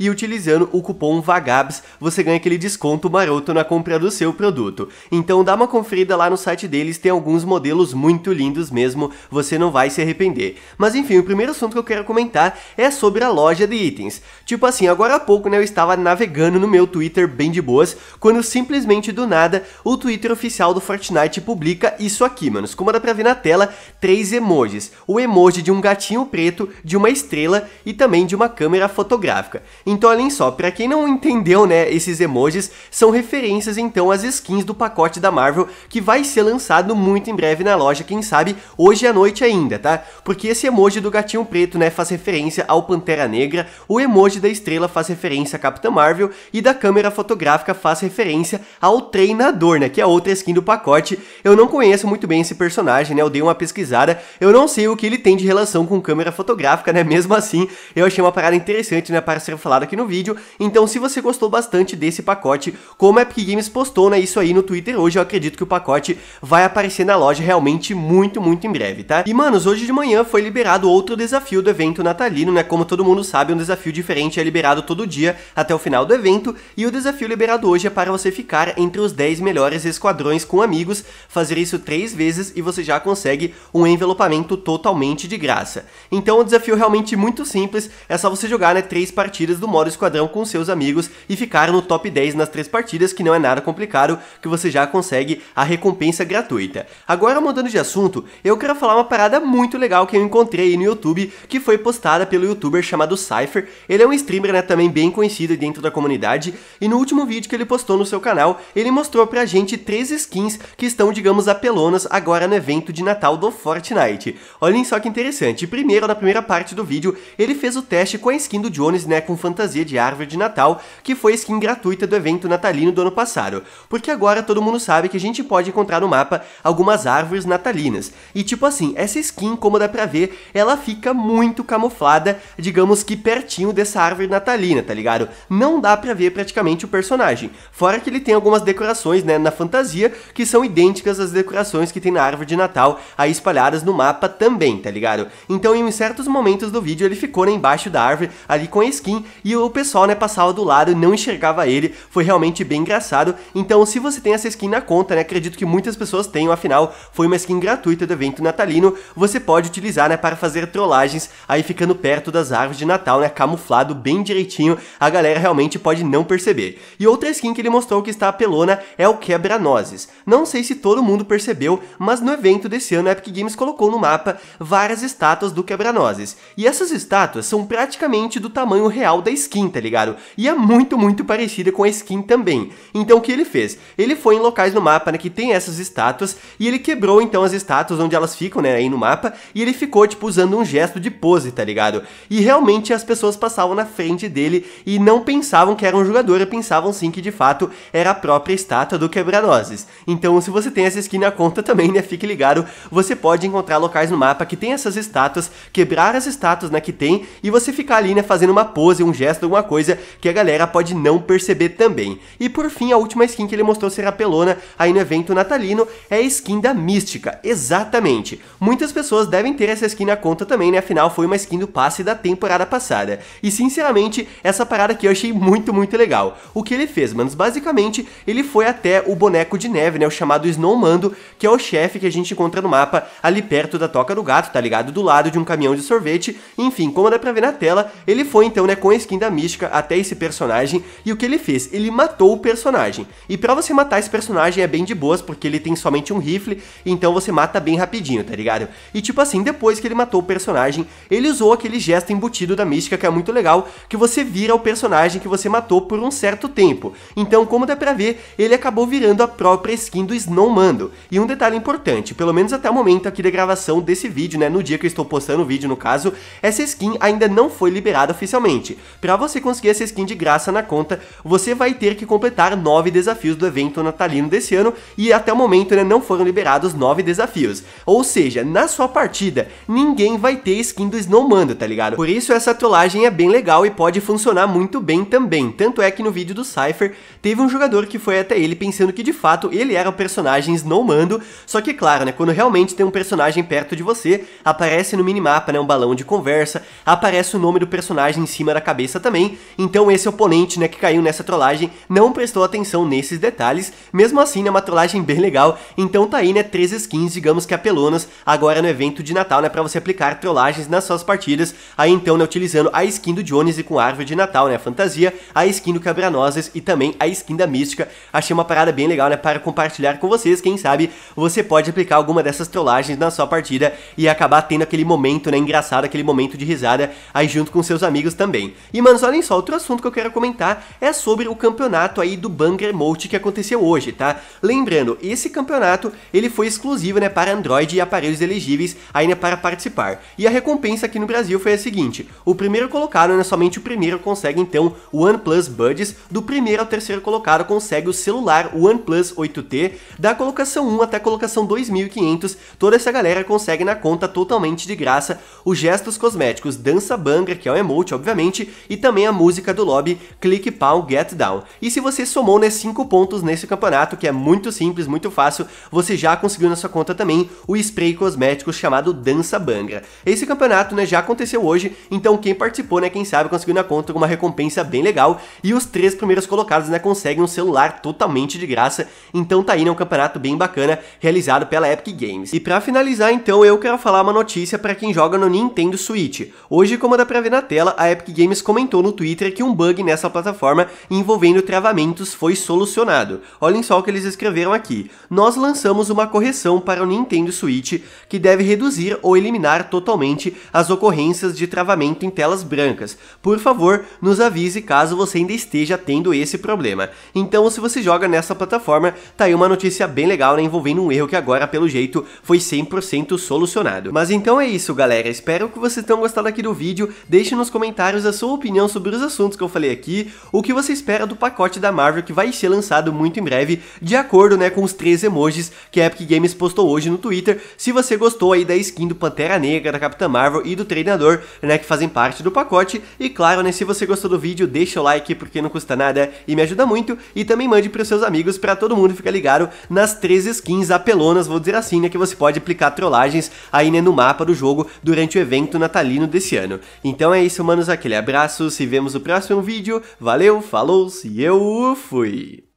e utilizando o cupom VAGABS você ganha aquele desconto maroto na compra do seu produto. Então dá uma conferida lá no site deles, tem alguns modelos muito lindos mesmo, você não vai se arrepender. Mas enfim, o primeiro assunto que eu quero comentar é sobre a loja de itens. Tipo assim, agora há pouco né, eu estava navegando no meu Twitter bem de boas, quando simplesmente do nada o Twitter oficial do Fortnite publica isso aqui, manos. Como dá pra ver na tela, três emojis. O emoji de um gatinho preto, de uma estrela e também de uma câmera fotográfica. Então olhem só, para quem não entendeu, né, esses emojis são referências então às skins do pacote da Marvel que vai ser lançado muito em breve na loja, quem sabe hoje à noite ainda, tá? Porque esse emoji do gatinho preto, né, faz referência ao Pantera Negra, o emoji da estrela faz referência a Capitã Marvel e da câmera fotográfica faz referência ao treinador, né, que é outra skin do pacote. Eu não conheço muito bem esse personagem, né, eu dei uma pesquisada, eu não sei o que ele tem de relação com câmera fotográfica, né, mesmo assim eu achei uma parada interessante, né, para ser falado aqui no vídeo. Então se você gostou bastante desse pacote, como a Epic Games postou né, isso aí no Twitter hoje, eu acredito que o pacote vai aparecer na loja realmente muito, muito em breve, tá? E manos, hoje de manhã foi liberado outro desafio do evento natalino, né? Como todo mundo sabe, é um desafio diferente é liberado todo dia até o final do evento, e o desafio liberado hoje é para você ficar entre os 10 melhores esquadrões com amigos, fazer isso três vezes e você já consegue um envelopamento totalmente de graça. Então o é desafio é realmente muito simples, é só você jogar né, três partidas do modo esquadrão com seus amigos e ficar no top 10 nas três partidas, que não é nada complicado, que você já consegue a recompensa gratuita. Agora, mudando de assunto, eu quero falar uma parada muito legal que eu encontrei no YouTube, que foi postada pelo youtuber chamado Cypher. Ele é um streamer né, também bem conhecido dentro da comunidade, e no último vídeo que ele postou no seu canal, ele mostrou pra gente três skins que estão, digamos, apelonas agora no evento de Natal do Fortnite. Olhem só que interessante, primeiro, na primeira parte do vídeo, ele fez o teste com a skin do Jones, né, com o fantasia de árvore de Natal, que foi a skin gratuita do evento natalino do ano passado, porque agora todo mundo sabe que a gente pode encontrar no mapa algumas árvores natalinas. E tipo assim, essa skin, como dá pra ver, ela fica muito camuflada, digamos que pertinho dessa árvore natalina, tá ligado? Não dá pra ver praticamente o personagem, fora que ele tem algumas decorações, né, na fantasia, que são idênticas às decorações que tem na árvore de Natal, aí espalhadas no mapa também, tá ligado? Então em certos momentos do vídeo ele ficou né, embaixo da árvore ali com a skin e o pessoal né, passava do lado e não enxergava ele, foi realmente bem engraçado. Então, se você tem essa skin na conta, né, acredito que muitas pessoas tenham, afinal, foi uma skin gratuita do evento natalino, você pode utilizar né, para fazer trollagens aí ficando perto das árvores de Natal, né, camuflado bem direitinho, a galera realmente pode não perceber. E outra skin que ele mostrou que está apelona é o quebra-nozes. Não sei se todo mundo percebeu, mas no evento desse ano a Epic Games colocou no mapa várias estátuas do quebra-nozes. E essas estátuas são praticamente do tamanho real da da skin, tá ligado? E é muito, muito parecida com a skin também. Então o que ele fez? Ele foi em locais no mapa, né, que tem essas estátuas, e ele quebrou então as estátuas onde elas ficam, né, aí no mapa, e ele ficou, tipo, usando um gesto de pose, tá ligado? E realmente as pessoas passavam na frente dele e não pensavam que era um jogador, pensavam sim que de fato era a própria estátua do Quebranoses. Então se você tem essa skin na conta também, né, fique ligado, você pode encontrar locais no mapa que tem essas estátuas, quebrar as estátuas, né, que tem, e você ficar ali, né, fazendo uma pose, um gesto, alguma coisa que a galera pode não perceber também. E por fim, a última skin que ele mostrou ser apelona aí no evento natalino é a skin da Mística, exatamente. Muitas pessoas devem ter essa skin na conta também, né? Afinal, foi uma skin do passe da temporada passada. E sinceramente, essa parada aqui eu achei muito, muito legal. O que ele fez, manos? Basicamente, ele foi até o boneco de neve, né? O chamado Snowmando, que é o chefe que a gente encontra no mapa ali perto da Toca do Gato, tá ligado? Do lado de um caminhão de sorvete. Enfim, como dá pra ver na tela, ele foi então, né, com a skin skin da Mística até esse personagem, e o que ele fez? Ele matou o personagem. E para você matar esse personagem é bem de boas, porque ele tem somente um rifle, então você mata bem rapidinho, tá ligado? E tipo assim, depois que ele matou o personagem, ele usou aquele gesto embutido da Mística que é muito legal, que você vira o personagem que você matou por um certo tempo. Então, como dá pra ver, ele acabou virando a própria skin do Snowmando. E um detalhe importante, pelo menos até o momento aqui da gravação desse vídeo, né, no dia que eu estou postando o vídeo no caso, essa skin ainda não foi liberada oficialmente. Para você conseguir essa skin de graça na conta, você vai ter que completar 9 desafios do evento natalino desse ano e até o momento né, não foram liberados 9 desafios. Ou seja, na sua partida, ninguém vai ter skin do Snowmando, tá ligado? Por isso essa trollagem é bem legal e pode funcionar muito bem também. Tanto é que no vídeo do Cypher, teve um jogador que foi até ele pensando que de fato ele era o personagem Snowmando, só que claro, né, quando realmente tem um personagem perto de você, aparece no minimapa, né, um balão de conversa, aparece o nome do personagem em cima da cabeça cabeça também, então esse oponente, né, que caiu nessa trollagem, não prestou atenção nesses detalhes, mesmo assim, né, uma trollagem bem legal, então tá aí, né, três skins, digamos que apelonas, agora no evento de Natal, né, pra você aplicar trollagens nas suas partidas, aí então, né, utilizando a skin do Jones e com a árvore de Natal, né, fantasia, a skin do Cabranoses e também a skin da Mística, achei uma parada bem legal, né, para compartilhar com vocês, quem sabe você pode aplicar alguma dessas trollagens na sua partida e acabar tendo aquele momento, né, engraçado, aquele momento de risada aí junto com seus amigos também. E e, manos, olhem só, outro assunto que eu quero comentar é sobre o campeonato aí do Banger Emote que aconteceu hoje, tá? Lembrando, esse campeonato, ele foi exclusivo, né, para Android e aparelhos elegíveis aí, né, para participar. E a recompensa aqui no Brasil foi a seguinte, o primeiro colocado, né, somente o primeiro consegue, então, o OnePlus Buds, do primeiro ao terceiro colocado consegue o celular OnePlus 8T, da colocação 1 até a colocação 2500, toda essa galera consegue na conta totalmente de graça os gestos cosméticos Dança Banger, que é o emote, obviamente, e também a música do lobby Click Pau Get Down. E se você somou né, 5 pontos nesse campeonato, que é muito simples, muito fácil, você já conseguiu na sua conta também o spray cosmético chamado Dança Bangra. Esse campeonato né, já aconteceu hoje, então quem participou, né, quem sabe conseguiu na conta uma recompensa bem legal e os três primeiros colocados né, conseguem um celular totalmente de graça, então tá aí né, um campeonato bem bacana realizado pela Epic Games. E para finalizar então eu quero falar uma notícia para quem joga no Nintendo Switch. Hoje, como dá pra ver na tela, a Epic Games começou comentou no Twitter que um bug nessa plataforma envolvendo travamentos foi solucionado. Olhem só o que eles escreveram aqui. Nós lançamos uma correção para o Nintendo Switch que deve reduzir ou eliminar totalmente as ocorrências de travamento em telas brancas. Por favor, nos avise caso você ainda esteja tendo esse problema. Então, se você joga nessa plataforma, tá aí uma notícia bem legal né, envolvendo um erro que agora, pelo jeito, foi 100% solucionado. Mas então é isso, galera. Espero que vocês tenham gostado aqui do vídeo. Deixe nos comentários a sua opinião opinião sobre os assuntos que eu falei aqui, o que você espera do pacote da Marvel que vai ser lançado muito em breve, de acordo né, com os três emojis que a Epic Games postou hoje no Twitter. Se você gostou aí da skin do Pantera Negra, da Capitã Marvel e do Treinador, né, que fazem parte do pacote. E claro, né, se você gostou do vídeo, deixa o like porque não custa nada e me ajuda muito. E também mande para seus amigos para todo mundo ficar ligado nas três skins apelonas, vou dizer assim, né, que você pode aplicar trollagens aí né, no mapa do jogo durante o evento natalino desse ano. Então é isso, manos, aquele abraço se vemos no próximo vídeo. Valeu, falou e eu fui!